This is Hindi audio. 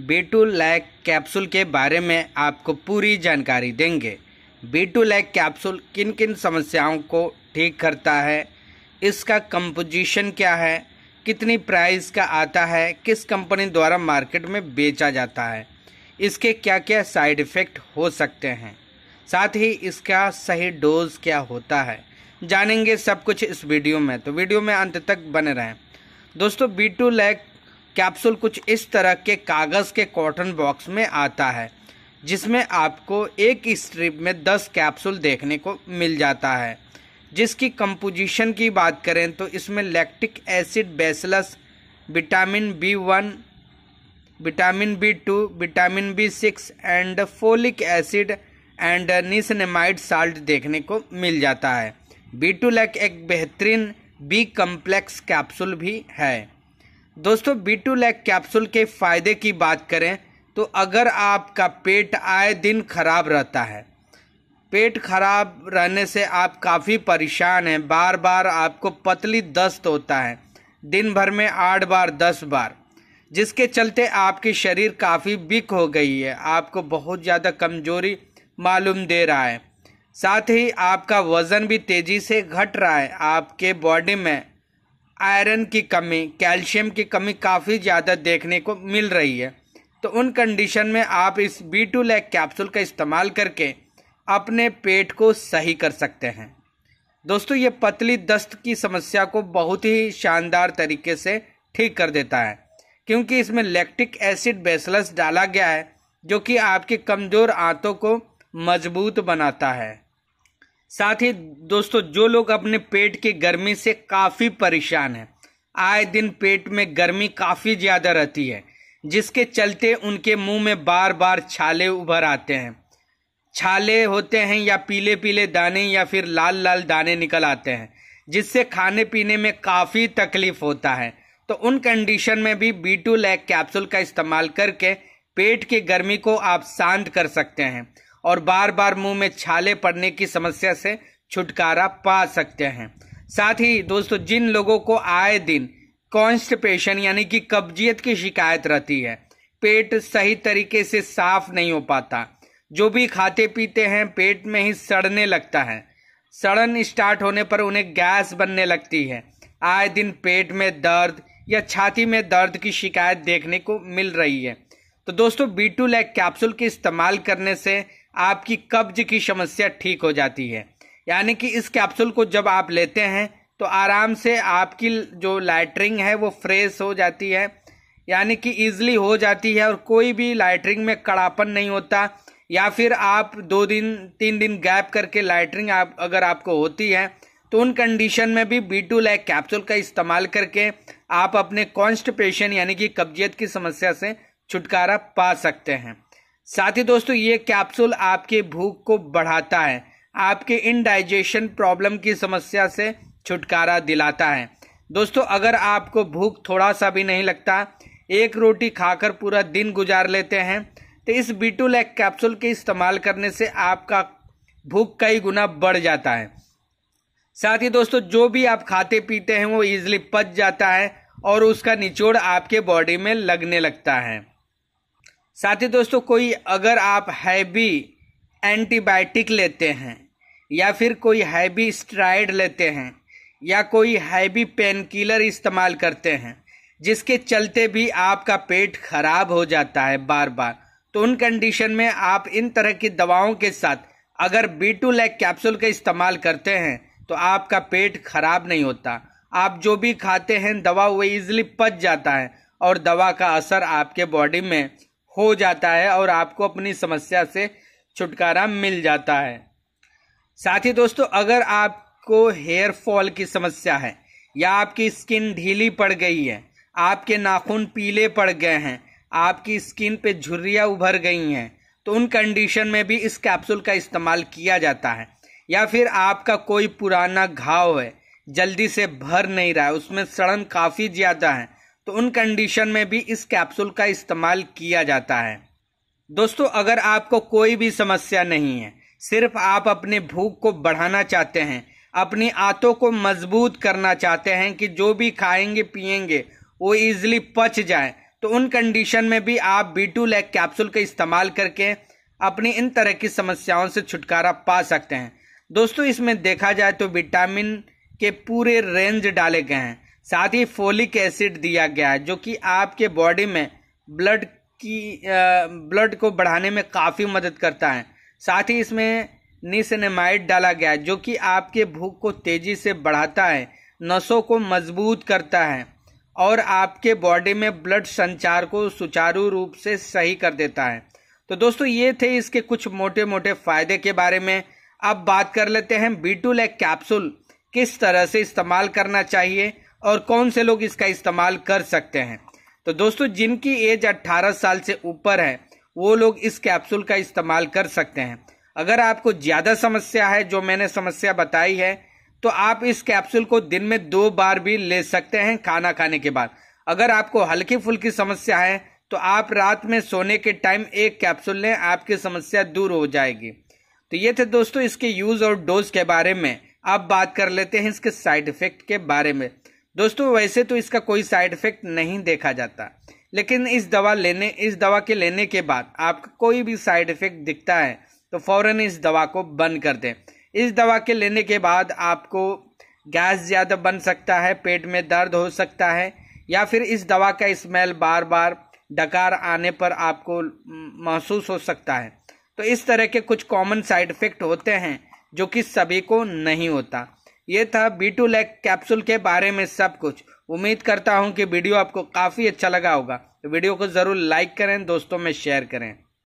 बी टू लैक कैप्सूल के बारे में आपको पूरी जानकारी देंगे बी टू लैक कैप्सूल किन किन समस्याओं को ठीक करता है इसका कंपोजिशन क्या है कितनी प्राइस का आता है किस कंपनी द्वारा मार्केट में बेचा जाता है इसके क्या क्या साइड इफ़ेक्ट हो सकते हैं साथ ही इसका सही डोज क्या होता है जानेंगे सब कुछ इस वीडियो में तो वीडियो में अंत तक बने रहें दोस्तों बी टू लैक कैप्सूल कुछ इस तरह के कागज़ के कॉटन बॉक्स में आता है जिसमें आपको एक स्ट्रिप में 10 कैप्सूल देखने को मिल जाता है जिसकी कंपोजिशन की बात करें तो इसमें lactic acid bacillus vitamin B one vitamin B two vitamin B six and folic acid and niacinamide salt देखने को मिल जाता है बी टू लैक एक बेहतरीन बी कम्प्लेक्स कैप्सूल भी है दोस्तों बी टू लैक कैप्सूल के फ़ायदे की बात करें तो अगर आपका पेट आए दिन खराब रहता है पेट खराब रहने से आप काफ़ी परेशान हैं बार बार आपको पतली दस्त होता है दिन भर में आठ बार दस बार जिसके चलते आपके शरीर काफ़ी बिक हो गई है आपको बहुत ज़्यादा कमजोरी मालूम दे रहा है साथ ही आपका वज़न भी तेज़ी से घट रहा है आपके बॉडी में आयरन की कमी कैल्शियम की कमी काफ़ी ज़्यादा देखने को मिल रही है तो उन कंडीशन में आप इस बी टू लैक कैप्सूल का इस्तेमाल करके अपने पेट को सही कर सकते हैं दोस्तों ये पतली दस्त की समस्या को बहुत ही शानदार तरीके से ठीक कर देता है क्योंकि इसमें लैक्टिक एसिड बेसलस डाला गया है जो कि आपके कमज़ोर आंतों को मजबूत बनाता है साथ ही दोस्तों जो लोग अपने पेट की गर्मी से काफ़ी परेशान हैं आए दिन पेट में गर्मी काफ़ी ज़्यादा रहती है जिसके चलते उनके मुंह में बार बार छाले उभर आते हैं छाले होते हैं या पीले पीले दाने या फिर लाल लाल दाने निकल आते हैं जिससे खाने पीने में काफ़ी तकलीफ होता है तो उन कंडीशन में भी बी टू लैक कैप्सूल का इस्तेमाल करके पेट की गर्मी को आप शांत कर सकते हैं और बार बार मुंह में छाले पड़ने की समस्या से छुटकारा पा सकते हैं साथ ही दोस्तों जिन लोगों को आए दिन कॉन्स्टिपेशन यानी कि कब्जियत की शिकायत रहती है पेट सही तरीके से साफ नहीं हो पाता जो भी खाते पीते हैं पेट में ही सड़ने लगता है सड़न स्टार्ट होने पर उन्हें गैस बनने लगती है आए दिन पेट में दर्द या छाती में दर्द की शिकायत देखने को मिल रही है तो दोस्तों बी टू लैक कैप्सूल के इस्तेमाल करने से आपकी कब्ज की समस्या ठीक हो जाती है यानी कि इस कैप्सूल को जब आप लेते हैं तो आराम से आपकी जो लाइटरिंग है वो फ्रेश हो जाती है यानी कि ईजिली हो जाती है और कोई भी लाइटरिंग में कड़ापन नहीं होता या फिर आप दो दिन तीन दिन गैप करके लाइटरिंग आप अगर आपको होती है तो उन कंडीशन में भी बी टू लैक कैप्सूल का इस्तेमाल करके आप अपने कॉन्स्टिपेशन यानी कि कब्जियत की समस्या से छुटकारा पा सकते हैं साथ ही दोस्तों ये कैप्सूल आपकी भूख को बढ़ाता है आपके इनडाइजेशन प्रॉब्लम की समस्या से छुटकारा दिलाता है दोस्तों अगर आपको भूख थोड़ा सा भी नहीं लगता एक रोटी खाकर पूरा दिन गुजार लेते हैं तो इस बीटूलैक कैप्सूल के इस्तेमाल करने से आपका भूख कई गुना बढ़ जाता है साथ ही दोस्तों जो भी आप खाते पीते हैं वो ईजिली पच जाता है और उसका निचोड़ आपके बॉडी में लगने लगता है साथ ही दोस्तों कोई अगर आप हैवी एंटीबायोटिक लेते हैं या फिर कोई हैवी स्ट्राइड लेते हैं या कोई हैवी पेन किलर इस्तेमाल करते हैं जिसके चलते भी आपका पेट खराब हो जाता है बार बार तो उन कंडीशन में आप इन तरह की दवाओं के साथ अगर बी टू लैक कैप्सूल का इस्तेमाल करते हैं तो आपका पेट खराब नहीं होता आप जो भी खाते हैं दवा वो इजिली पच जाता है और दवा का असर आपके बॉडी में हो जाता है और आपको अपनी समस्या से छुटकारा मिल जाता है साथ ही दोस्तों अगर आपको हेयर फॉल की समस्या है या आपकी स्किन ढीली पड़ गई है आपके नाखून पीले पड़ गए हैं आपकी स्किन पे झुर्रियाँ उभर गई हैं तो उन कंडीशन में भी इस कैप्सूल का इस्तेमाल किया जाता है या फिर आपका कोई पुराना घाव है जल्दी से भर नहीं रहा है उसमें सड़न काफ़ी ज़्यादा है तो उन कंडीशन में भी इस कैप्सूल का इस्तेमाल किया जाता है दोस्तों अगर आपको कोई भी समस्या नहीं है सिर्फ आप अपनी भूख को बढ़ाना चाहते हैं अपनी आंतों को मजबूत करना चाहते हैं कि जो भी खाएंगे पिएंगे वो इजिली पच जाए तो उन कंडीशन में भी आप बी टू लैक कैप्सूल का इस्तेमाल करके अपनी इन तरह की समस्याओं से छुटकारा पा सकते हैं दोस्तों इसमें देखा जाए तो विटामिन के पूरे रेंज डाले गए हैं साथ ही फोलिक एसिड दिया गया है जो कि आपके बॉडी में ब्लड की ब्लड को बढ़ाने में काफ़ी मदद करता है साथ ही इसमें निसनेमाइड डाला गया है जो कि आपके भूख को तेज़ी से बढ़ाता है नसों को मजबूत करता है और आपके बॉडी में ब्लड संचार को सुचारू रूप से सही कर देता है तो दोस्तों ये थे इसके कुछ मोटे मोटे फ़ायदे के बारे में अब बात कर लेते हैं बीटूल एक कैप्सूल किस तरह से इस्तेमाल करना चाहिए और कौन से लोग इसका इस्तेमाल कर सकते हैं तो दोस्तों जिनकी एज 18 साल से ऊपर है वो लोग इस कैप्सूल का इस्तेमाल कर सकते हैं अगर आपको ज़्यादा समस्या है जो मैंने समस्या बताई है तो आप इस कैप्सूल को दिन में दो बार भी ले सकते हैं खाना खाने के बाद अगर आपको हल्की फुल्की समस्या है तो आप रात में सोने के टाइम एक कैप्सूल लें आपकी समस्या दूर हो जाएगी तो ये थे दोस्तों इसके यूज़ और डोज के बारे में अब बात कर लेते हैं इसके साइड इफेक्ट के बारे में दोस्तों वैसे तो इसका कोई साइड इफेक्ट नहीं देखा जाता लेकिन इस दवा लेने इस दवा के लेने के बाद आपका कोई भी साइड इफेक्ट दिखता है तो फ़ौरन इस दवा को बंद कर दें इस दवा के लेने के बाद आपको गैस ज़्यादा बन सकता है पेट में दर्द हो सकता है या फिर इस दवा का स्मेल बार बार डकार आने पर आपको महसूस हो सकता है तो इस तरह के कुछ कॉमन साइड इफ़ेक्ट होते हैं जो कि सभी को नहीं होता ये था बी टू लैक कैप्सूल के बारे में सब कुछ उम्मीद करता हूँ कि वीडियो आपको काफ़ी अच्छा लगा होगा वीडियो को ज़रूर लाइक करें दोस्तों में शेयर करें